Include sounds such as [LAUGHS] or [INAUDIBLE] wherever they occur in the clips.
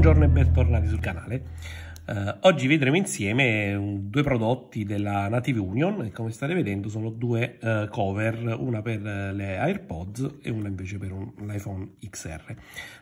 Buongiorno e bentornati sul canale. Eh, oggi vedremo insieme due prodotti della Native Union come state vedendo sono due eh, cover, una per eh, le AirPods e una invece per un, l'iPhone XR.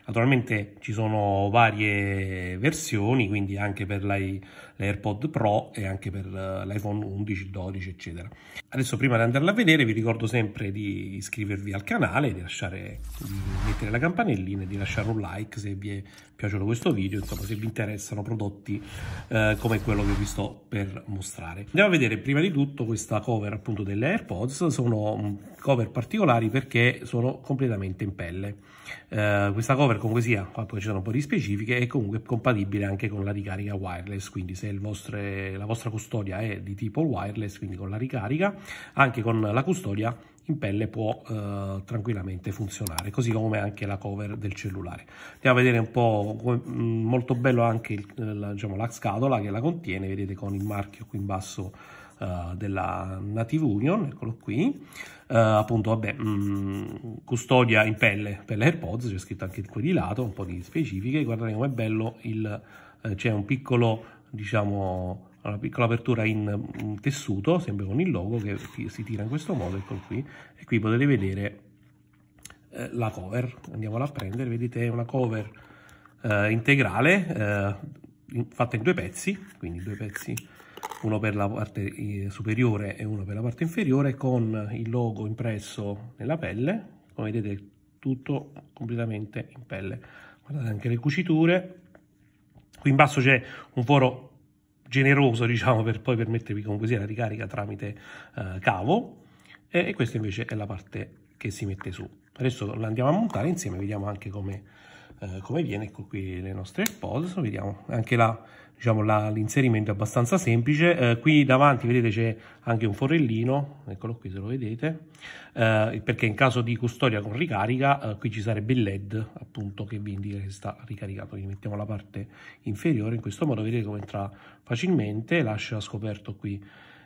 Naturalmente ci sono varie versioni, quindi anche per l'i le AirPod Pro e anche per eh, l'iPhone 11, 12 eccetera. Adesso prima di andarla a vedere vi ricordo sempre di iscrivervi al canale, di, lasciare, di mettere la campanellina e di lasciare un like se vi è piaciuto questo video, insomma se vi interessano prodotti eh, come quello che vi sto per mostrare. Andiamo a vedere prima di tutto questa cover appunto delle AirPods, sono mm, cover particolari perché sono completamente in pelle. Eh, questa cover comunque sia, poi ci sono un po' di specifiche, è comunque compatibile anche con la ricarica wireless, quindi se se vostre, la vostra custodia è di tipo wireless, quindi con la ricarica, anche con la custodia in pelle può eh, tranquillamente funzionare, così come anche la cover del cellulare. Andiamo a vedere un po', mm, molto bello anche il, la, diciamo, la scatola che la contiene, vedete con il marchio qui in basso eh, della Native Union, eccolo qui, uh, appunto vabbè, mh, mm, custodia in pelle per le AirPods, c'è scritto anche qui di lato, un po' di specifiche, guardate com'è bello, il, uh, c'è un piccolo diciamo una piccola apertura in mm, tessuto, sempre con il logo che si tira in questo modo, ecco qui, e qui potete vedere eh, la cover, andiamola a prendere, vedete è una cover eh, integrale eh, fatta in due pezzi, quindi due pezzi, uno per la parte eh, superiore e uno per la parte inferiore, con il logo impresso nella pelle, come vedete tutto completamente in pelle. Guardate anche le cuciture, Qui in basso c'è un foro generoso, diciamo, per poi permettervi comunque sia la ricarica tramite eh, cavo e, e questa invece è la parte che si mette su. Adesso la andiamo a montare insieme, vediamo anche come eh, come viene ecco qui le nostre pose vediamo anche là diciamo l'inserimento è abbastanza semplice eh, qui davanti vedete c'è anche un forellino eccolo qui se lo vedete eh, perché in caso di custodia con ricarica eh, qui ci sarebbe il led appunto che vi indica che sta ricaricando quindi mettiamo la parte inferiore in questo modo vedete come entra facilmente lascia scoperto qui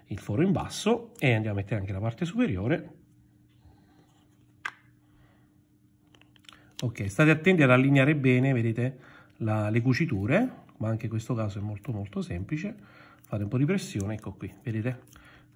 il foro in basso e andiamo a mettere anche la parte superiore ok state attenti ad allineare bene vedete la, le cuciture ma anche in questo caso è molto molto semplice fate un po' di pressione ecco qui vedete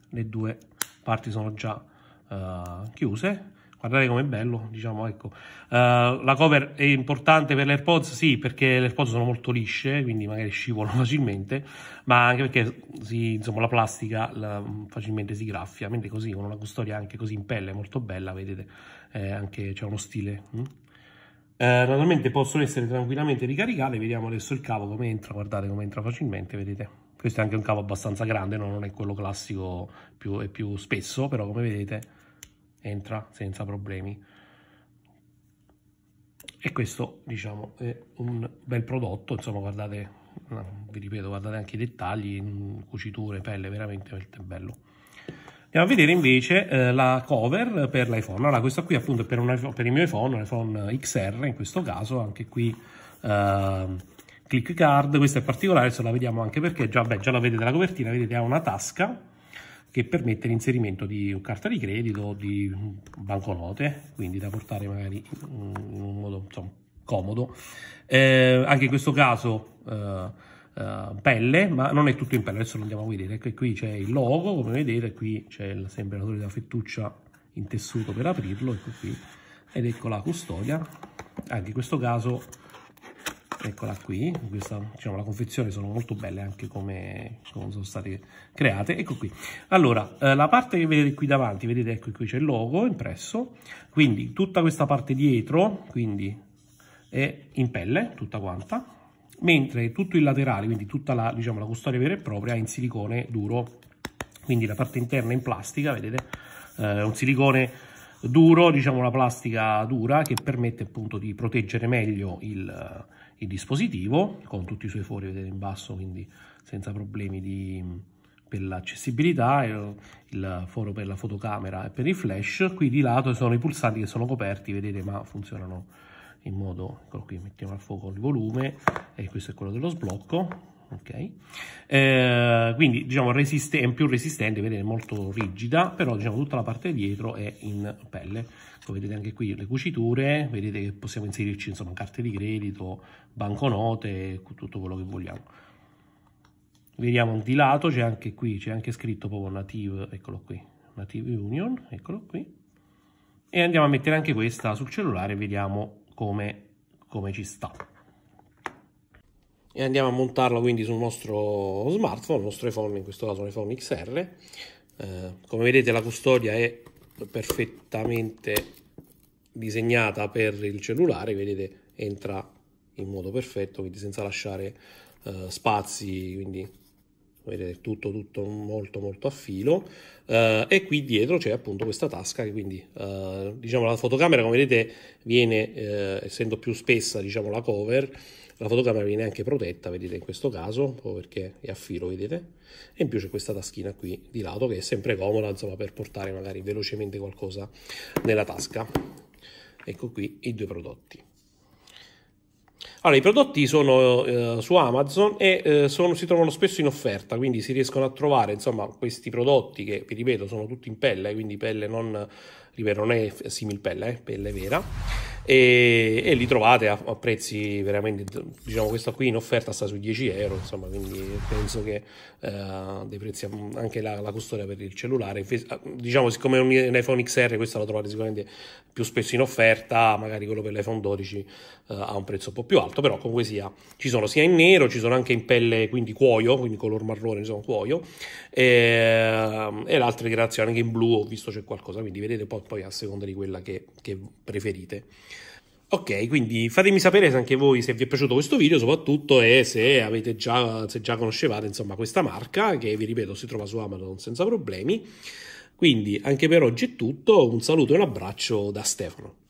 le due parti sono già uh, chiuse guardate com'è bello diciamo ecco uh, la cover è importante per l'airpods sì perché le airpods sono molto lisce quindi magari scivolano [LAUGHS] facilmente ma anche perché si, insomma la plastica la, facilmente si graffia mentre così con una custodia anche così in pelle molto bella vedete eh, anche c'è uno stile hm? eh, naturalmente possono essere tranquillamente ricaricate vediamo adesso il cavo come entra guardate come entra facilmente vedete questo è anche un cavo abbastanza grande no? non è quello classico più, è più spesso però come vedete entra senza problemi e questo diciamo è un bel prodotto insomma guardate vi ripeto guardate anche i dettagli mm, cuciture pelle veramente bello Andiamo a vedere invece eh, la cover per l'iPhone. Allora, questa qui appunto è per, iPhone, per il mio iPhone, un iPhone XR in questo caso, anche qui eh, click card. Questa è particolare, se la vediamo anche perché già, beh, già la vedete la copertina, vedete ha una tasca che permette l'inserimento di carta di credito di banconote, quindi da portare magari in un modo insomma, comodo. Eh, anche in questo caso... Eh, eh, pelle, ma non è tutto in pelle, adesso lo andiamo a vedere, ecco, qui c'è il logo, come vedete, qui c'è il separatore della fettuccia in tessuto per aprirlo, ecco qui, ed ecco la custodia, anche in questo caso, eccola qui, questa, diciamo, la confezione sono molto belle anche come, come sono state create, ecco qui. Allora, eh, la parte che vedete qui davanti, vedete, ecco qui c'è il logo impresso, quindi tutta questa parte dietro, quindi è in pelle, tutta quanta, mentre tutto il laterale, quindi tutta la, diciamo, la custodia vera e propria, è in silicone duro, quindi la parte interna è in plastica, vedete, eh, un silicone duro, diciamo una plastica dura che permette appunto di proteggere meglio il, eh, il dispositivo con tutti i suoi fori, vedete in basso, quindi senza problemi di, per l'accessibilità, il, eh, il foro per la fotocamera e per il flash, qui di lato sono i pulsanti che sono coperti, vedete, ma funzionano in modo, eccolo qui, mettiamo al fuoco il volume, e questo è quello dello sblocco, ok? Eh, quindi diciamo resiste, è più resistente, vedete, molto rigida, però diciamo tutta la parte dietro è in pelle. Come vedete anche qui le cuciture, vedete che possiamo inserirci insomma carte di credito, banconote, tutto quello che vogliamo. Vediamo di lato, c'è anche qui, c'è anche scritto proprio Native, eccolo qui, Native Union, eccolo qui. E andiamo a mettere anche questa sul cellulare, vediamo come, come ci sta e andiamo a montarlo quindi sul nostro smartphone, il nostro iPhone, in questo caso un iPhone XR. Eh, come vedete la custodia è perfettamente disegnata per il cellulare, vedete entra in modo perfetto, quindi senza lasciare eh, spazi, quindi vedete tutto, tutto molto molto a filo eh, e qui dietro c'è appunto questa tasca che quindi eh, diciamo la fotocamera come vedete viene eh, essendo più spessa diciamo la cover la fotocamera viene anche protetta vedete in questo caso perché è a filo vedete e in più c'è questa taschina qui di lato che è sempre comoda insomma per portare magari velocemente qualcosa nella tasca ecco qui i due prodotti allora, i prodotti sono eh, su Amazon e eh, sono, si trovano spesso in offerta, quindi si riescono a trovare insomma, questi prodotti che, vi ripeto, sono tutti in pelle, quindi pelle non, ripeto, non è simil pelle, eh, pelle vera e, e li trovate a, a, prezzi veramente diciamo questa qui in offerta sta sui 10 euro insomma quindi penso che uh, dei prezzi anche la, la custodia per il cellulare diciamo siccome è un, un iPhone XR questo lo trovate sicuramente più spesso in offerta magari quello per l'iPhone 12 uh, eh, ha un prezzo un po' più alto però comunque sia ci sono sia in nero ci sono anche in pelle quindi cuoio quindi color marrone insomma cuoio e, ehm, e l'altra creazione anche in blu ho visto c'è qualcosa quindi vedete poi, poi a seconda di quella che, che preferite Ok, quindi fatemi sapere se anche voi se vi è piaciuto questo video, soprattutto e se avete già, se già conoscevate insomma, questa marca che vi ripeto si trova su Amazon senza problemi. Quindi anche per oggi è tutto, un saluto e un abbraccio da Stefano.